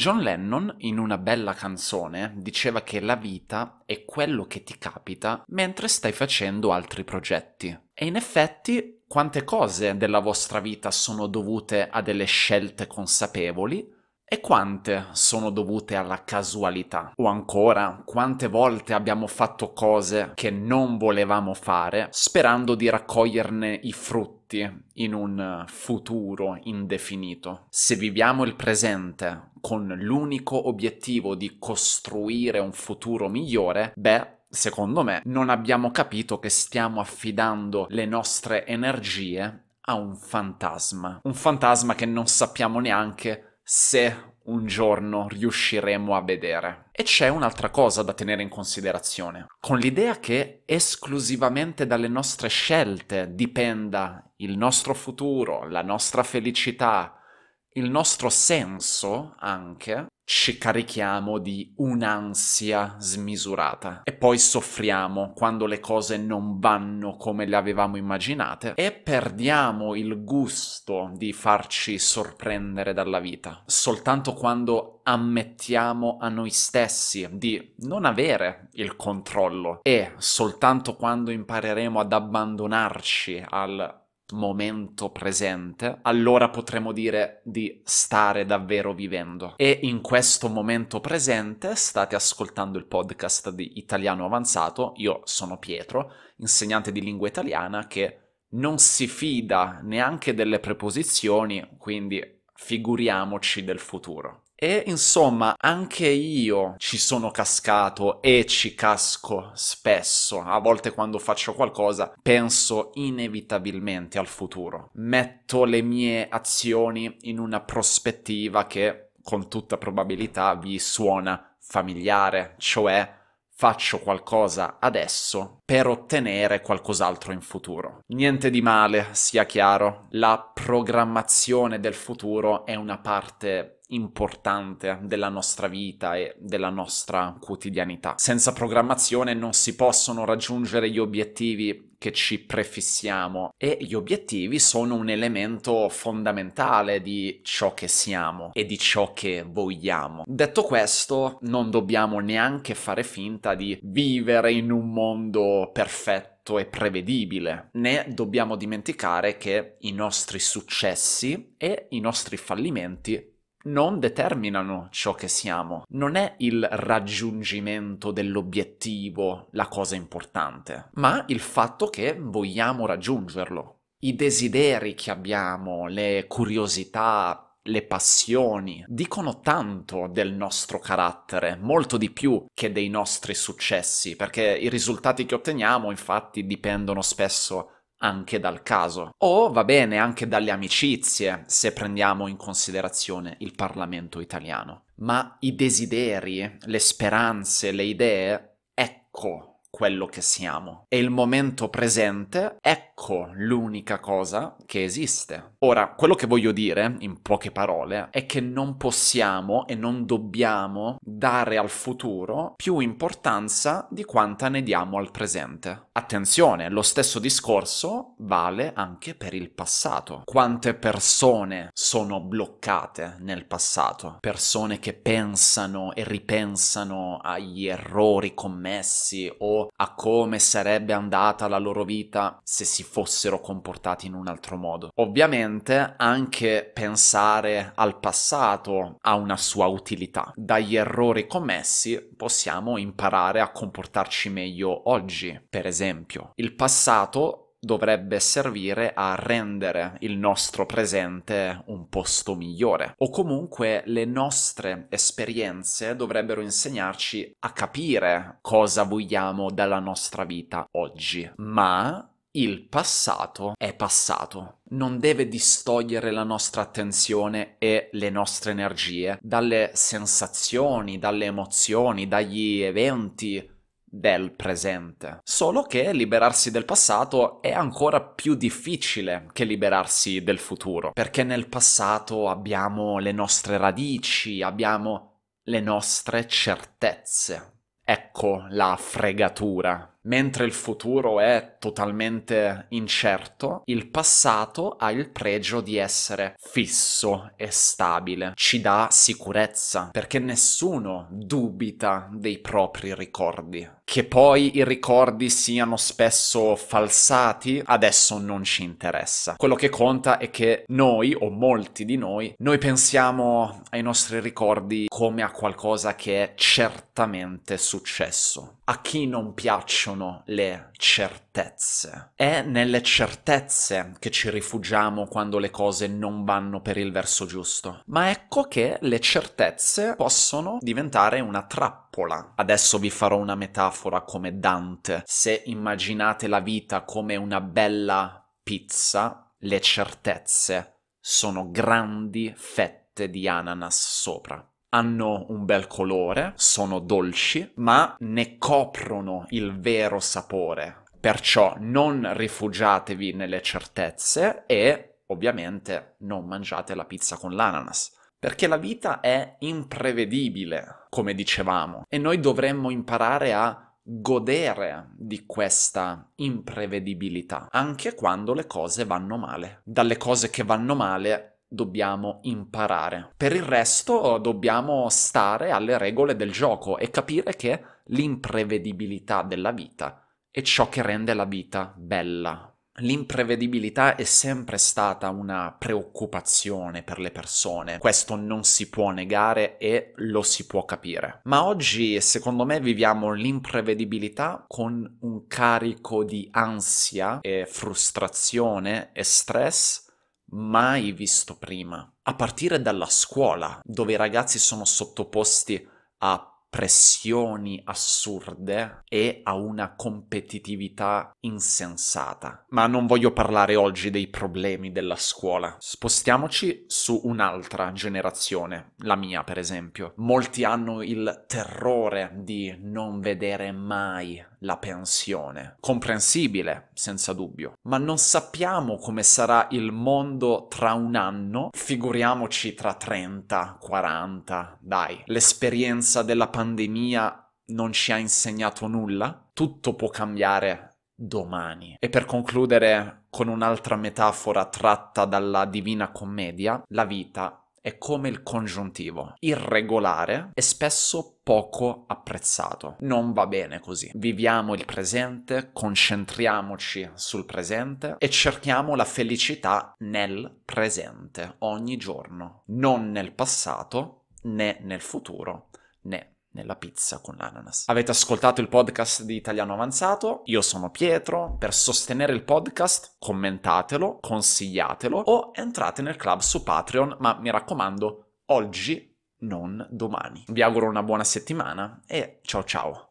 John Lennon, in una bella canzone, diceva che la vita è quello che ti capita mentre stai facendo altri progetti. E in effetti, quante cose della vostra vita sono dovute a delle scelte consapevoli, e quante sono dovute alla casualità? O ancora, quante volte abbiamo fatto cose che non volevamo fare sperando di raccoglierne i frutti? in un futuro indefinito. Se viviamo il presente con l'unico obiettivo di costruire un futuro migliore, beh, secondo me, non abbiamo capito che stiamo affidando le nostre energie a un fantasma. Un fantasma che non sappiamo neanche se un giorno riusciremo a vedere. E c'è un'altra cosa da tenere in considerazione, con l'idea che esclusivamente dalle nostre scelte dipenda il nostro futuro, la nostra felicità, il nostro senso anche ci carichiamo di un'ansia smisurata e poi soffriamo quando le cose non vanno come le avevamo immaginate e perdiamo il gusto di farci sorprendere dalla vita. Soltanto quando ammettiamo a noi stessi di non avere il controllo e soltanto quando impareremo ad abbandonarci al momento presente, allora potremmo dire di stare davvero vivendo. E in questo momento presente state ascoltando il podcast di Italiano Avanzato, io sono Pietro, insegnante di lingua italiana che non si fida neanche delle preposizioni, quindi figuriamoci del futuro. E insomma, anche io ci sono cascato e ci casco spesso. A volte quando faccio qualcosa penso inevitabilmente al futuro. Metto le mie azioni in una prospettiva che con tutta probabilità vi suona familiare, cioè faccio qualcosa adesso per ottenere qualcos'altro in futuro. Niente di male, sia chiaro, la programmazione del futuro è una parte importante della nostra vita e della nostra quotidianità. Senza programmazione non si possono raggiungere gli obiettivi che ci prefissiamo e gli obiettivi sono un elemento fondamentale di ciò che siamo e di ciò che vogliamo. Detto questo, non dobbiamo neanche fare finta di vivere in un mondo perfetto e prevedibile, né dobbiamo dimenticare che i nostri successi e i nostri fallimenti non determinano ciò che siamo. Non è il raggiungimento dell'obiettivo la cosa importante, ma il fatto che vogliamo raggiungerlo. I desideri che abbiamo, le curiosità, le passioni dicono tanto del nostro carattere, molto di più che dei nostri successi, perché i risultati che otteniamo infatti dipendono spesso anche dal caso. O va bene anche dalle amicizie, se prendiamo in considerazione il Parlamento italiano. Ma i desideri, le speranze, le idee, ecco quello che siamo. E il momento presente, ecco l'unica cosa che esiste. Ora, quello che voglio dire, in poche parole, è che non possiamo e non dobbiamo dare al futuro più importanza di quanta ne diamo al presente. Attenzione, lo stesso discorso vale anche per il passato. Quante persone sono bloccate nel passato? Persone che pensano e ripensano agli errori commessi o a come sarebbe andata la loro vita se si fossero comportati in un altro modo. Ovviamente anche pensare al passato ha una sua utilità. Dagli errori commessi possiamo imparare a comportarci meglio oggi, per esempio. Il passato dovrebbe servire a rendere il nostro presente un posto migliore o comunque le nostre esperienze dovrebbero insegnarci a capire cosa vogliamo dalla nostra vita oggi, ma il passato è passato, non deve distogliere la nostra attenzione e le nostre energie dalle sensazioni, dalle emozioni, dagli eventi del presente. Solo che liberarsi del passato è ancora più difficile che liberarsi del futuro, perché nel passato abbiamo le nostre radici, abbiamo le nostre certezze. Ecco la fregatura Mentre il futuro è totalmente incerto, il passato ha il pregio di essere fisso e stabile, ci dà sicurezza, perché nessuno dubita dei propri ricordi. Che poi i ricordi siano spesso falsati, adesso non ci interessa. Quello che conta è che noi, o molti di noi, noi pensiamo ai nostri ricordi come a qualcosa che è certamente successo. A chi non piacciono sono le certezze. È nelle certezze che ci rifugiamo quando le cose non vanno per il verso giusto. Ma ecco che le certezze possono diventare una trappola Adesso vi farò una metafora come Dante. Se immaginate la vita come una bella pizza, le certezze sono grandi fette di ananas sopra hanno un bel colore, sono dolci, ma ne coprono il vero sapore. Perciò non rifugiatevi nelle certezze e ovviamente non mangiate la pizza con l'ananas. Perché la vita è imprevedibile, come dicevamo, e noi dovremmo imparare a godere di questa imprevedibilità, anche quando le cose vanno male. Dalle cose che vanno male dobbiamo imparare. Per il resto dobbiamo stare alle regole del gioco e capire che l'imprevedibilità della vita è ciò che rende la vita bella. L'imprevedibilità è sempre stata una preoccupazione per le persone, questo non si può negare e lo si può capire. Ma oggi, secondo me, viviamo l'imprevedibilità con un carico di ansia e frustrazione e stress mai visto prima, a partire dalla scuola, dove i ragazzi sono sottoposti a pressioni assurde e a una competitività insensata. Ma non voglio parlare oggi dei problemi della scuola. Spostiamoci su un'altra generazione, la mia per esempio. Molti hanno il terrore di non vedere mai la pensione. Comprensibile, senza dubbio. Ma non sappiamo come sarà il mondo tra un anno, figuriamoci tra 30, 40, dai. L'esperienza della pandemia non ci ha insegnato nulla. Tutto può cambiare domani. E per concludere con un'altra metafora tratta dalla Divina Commedia, la vita è come il congiuntivo, irregolare e spesso poco apprezzato. Non va bene così. Viviamo il presente, concentriamoci sul presente e cerchiamo la felicità nel presente, ogni giorno, non nel passato né nel futuro né nella pizza con l'ananas. Avete ascoltato il podcast di Italiano Avanzato, io sono Pietro, per sostenere il podcast commentatelo, consigliatelo o entrate nel club su Patreon, ma mi raccomando, oggi non domani. Vi auguro una buona settimana e ciao ciao.